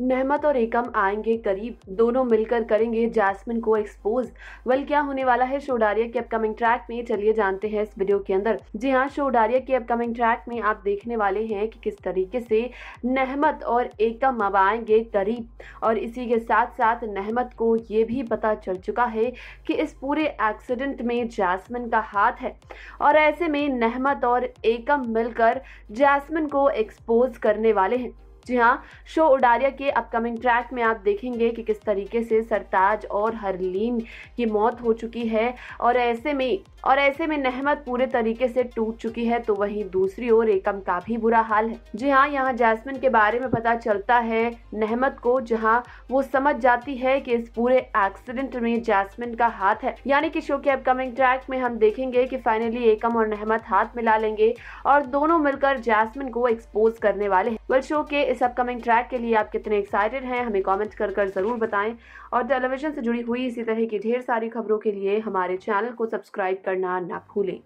नहमत और एकम आएंगे करीब दोनों मिलकर करेंगे जैस्मिन को एक्सपोज वेल क्या होने वाला है शोडारिया के अपकमिंग ट्रैक में चलिए जानते हैं इस वीडियो के अंदर जी हाँ शोडारिया के अपकमिंग ट्रैक में आप देखने वाले हैं कि किस तरीके से नहमत और एकम अब आएंगे करीब और इसी के साथ साथ नहमत को ये भी पता चल चुका है कि इस पूरे एक्सीडेंट में जैसमिन का हाथ है और ऐसे में नहमत और एकम मिलकर जैसमिन को एक्सपोज करने वाले हैं जी हाँ शो उडारिया के अपकमिंग ट्रैक में आप देखेंगे कि किस तरीके से सरताज और हरलीन की मौत हो चुकी है और ऐसे में और ऐसे में नहमत पूरे तरीके से टूट चुकी है तो वहीं दूसरी ओर एकम का भी बुरा हाल है जी हाँ यहाँ जैस्मिन के बारे में पता चलता है नहमत को जहाँ वो समझ जाती है कि इस पूरे एक्सीडेंट में जैस्मिन का हाथ है यानी कि शो के अपकमिंग ट्रैक में हम देखेंगे कि फाइनली एकम और नहमत हाथ मिला लेंगे और दोनों मिलकर जैस्मिन को एक्सपोज करने वाले हैं वेल शो के इस इस अपकमिंग ट्रैक के लिए आप कितने एक्साइटेड हैं हमें कमेंट कर कर ज़रूर बताएं और टेलीविज़न से जुड़ी हुई इसी तरह की ढेर सारी खबरों के लिए हमारे चैनल को सब्सक्राइब करना ना भूलें